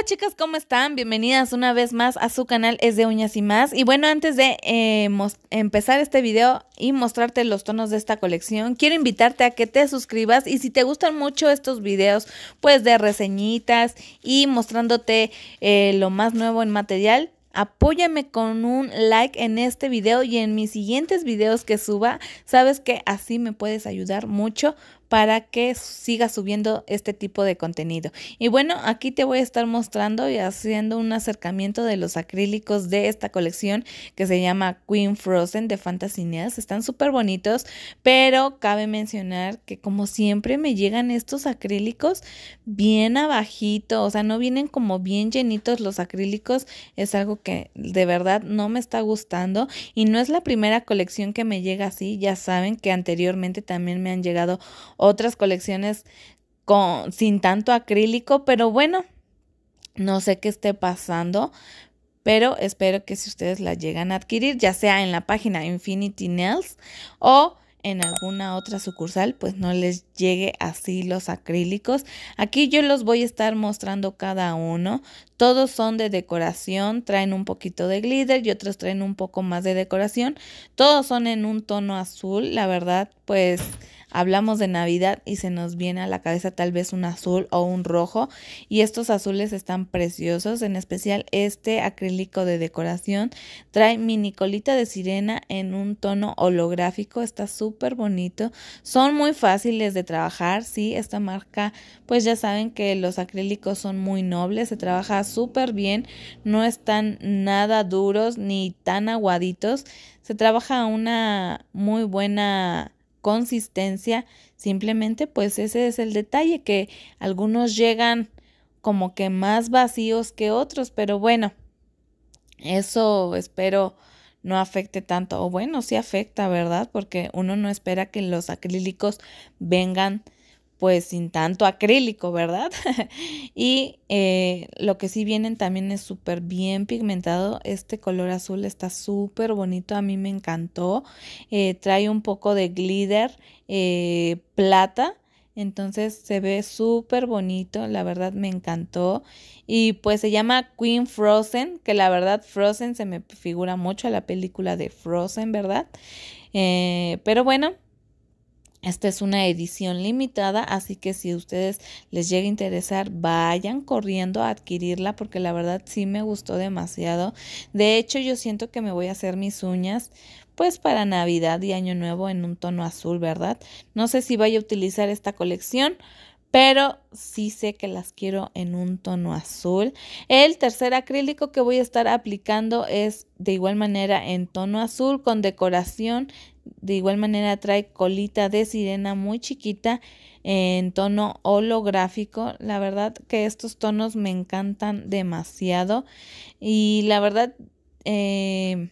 Hola chicas, ¿cómo están? Bienvenidas una vez más a su canal Es de Uñas y Más. Y bueno, antes de eh, empezar este video y mostrarte los tonos de esta colección, quiero invitarte a que te suscribas y si te gustan mucho estos videos, pues de reseñitas y mostrándote eh, lo más nuevo en material, apóyame con un like en este video y en mis siguientes videos que suba. Sabes que así me puedes ayudar mucho para que siga subiendo este tipo de contenido. Y bueno, aquí te voy a estar mostrando y haciendo un acercamiento de los acrílicos de esta colección que se llama Queen Frozen de Fantasy Están súper bonitos, pero cabe mencionar que como siempre me llegan estos acrílicos bien abajito, o sea, no vienen como bien llenitos los acrílicos. Es algo que de verdad no me está gustando y no es la primera colección que me llega así. Ya saben que anteriormente también me han llegado otras colecciones con, sin tanto acrílico, pero bueno, no sé qué esté pasando, pero espero que si ustedes la llegan a adquirir, ya sea en la página Infinity Nails o en alguna otra sucursal, pues no les llegue así los acrílicos. Aquí yo los voy a estar mostrando cada uno. Todos son de decoración, traen un poquito de glitter y otros traen un poco más de decoración. Todos son en un tono azul, la verdad, pues hablamos de Navidad y se nos viene a la cabeza tal vez un azul o un rojo y estos azules están preciosos, en especial este acrílico de decoración trae mini colita de sirena en un tono holográfico, está súper bonito, son muy fáciles de trabajar, sí, esta marca pues ya saben que los acrílicos son muy nobles, se trabaja súper bien, no están nada duros ni tan aguaditos, se trabaja una muy buena consistencia, simplemente pues ese es el detalle, que algunos llegan como que más vacíos que otros, pero bueno, eso espero no afecte tanto, o bueno, sí afecta, ¿verdad? Porque uno no espera que los acrílicos vengan pues sin tanto acrílico, ¿verdad? y eh, lo que sí vienen también es súper bien pigmentado. Este color azul está súper bonito, a mí me encantó. Eh, trae un poco de glitter eh, plata. Entonces se ve súper bonito, la verdad me encantó. Y pues se llama Queen Frozen, que la verdad Frozen se me figura mucho a la película de Frozen, ¿verdad? pero bueno, esta es una edición limitada, así que si a ustedes les llega a interesar, vayan corriendo a adquirirla porque la verdad sí me gustó demasiado. De hecho, yo siento que me voy a hacer mis uñas pues para Navidad y Año Nuevo en un tono azul, ¿verdad? No sé si vaya a utilizar esta colección, pero sí sé que las quiero en un tono azul. El tercer acrílico que voy a estar aplicando es de igual manera en tono azul con decoración. De igual manera trae colita de sirena muy chiquita en tono holográfico. La verdad que estos tonos me encantan demasiado y la verdad... Eh,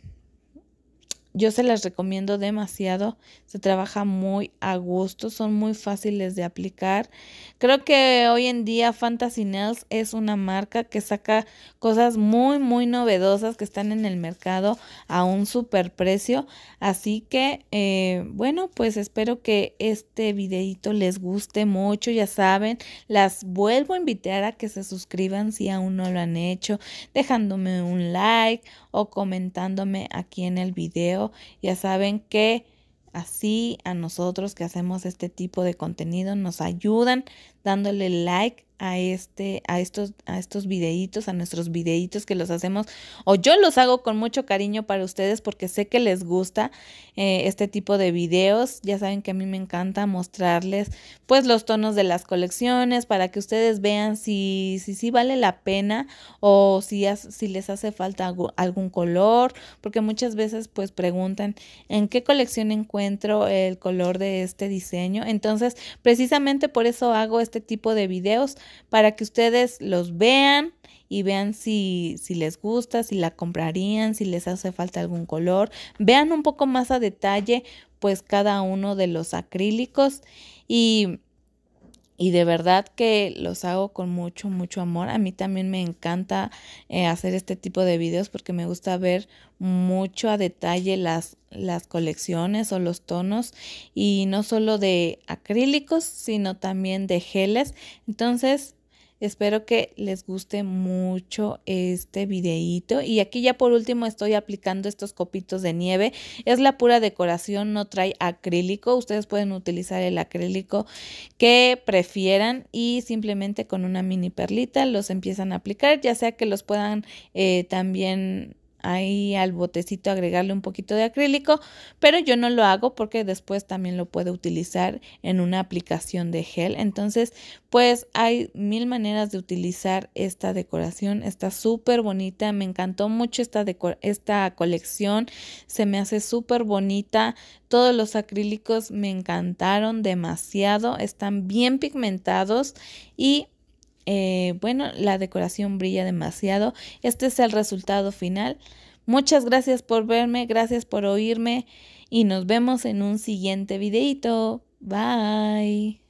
yo se las recomiendo demasiado, se trabaja muy a gusto, son muy fáciles de aplicar. Creo que hoy en día Fantasy Nails es una marca que saca cosas muy, muy novedosas que están en el mercado a un super precio. Así que, eh, bueno, pues espero que este videito les guste mucho, ya saben, las vuelvo a invitar a que se suscriban si aún no lo han hecho, dejándome un like o comentándome aquí en el video. Ya saben que así a nosotros que hacemos este tipo de contenido nos ayudan dándole like a este a estos a estos videitos, a nuestros videitos que los hacemos o yo los hago con mucho cariño para ustedes porque sé que les gusta eh, este tipo de videos. Ya saben que a mí me encanta mostrarles pues los tonos de las colecciones para que ustedes vean si si, si vale la pena o si si les hace falta algún color, porque muchas veces pues preguntan en qué colección encuentro el color de este diseño. Entonces, precisamente por eso hago este tipo de videos para que ustedes los vean y vean si, si les gusta, si la comprarían, si les hace falta algún color. Vean un poco más a detalle pues cada uno de los acrílicos y, y de verdad que los hago con mucho, mucho amor. A mí también me encanta eh, hacer este tipo de videos porque me gusta ver mucho a detalle las las colecciones o los tonos y no solo de acrílicos, sino también de geles. Entonces, Espero que les guste mucho este videito. Y aquí ya por último estoy aplicando estos copitos de nieve. Es la pura decoración, no trae acrílico. Ustedes pueden utilizar el acrílico que prefieran y simplemente con una mini perlita los empiezan a aplicar, ya sea que los puedan eh, también ahí al botecito agregarle un poquito de acrílico, pero yo no lo hago porque después también lo puedo utilizar en una aplicación de gel. Entonces, pues hay mil maneras de utilizar esta decoración. Está súper bonita, me encantó mucho esta, esta colección, se me hace súper bonita. Todos los acrílicos me encantaron demasiado, están bien pigmentados y eh, bueno, la decoración brilla demasiado. Este es el resultado final. Muchas gracias por verme, gracias por oírme y nos vemos en un siguiente videito. Bye.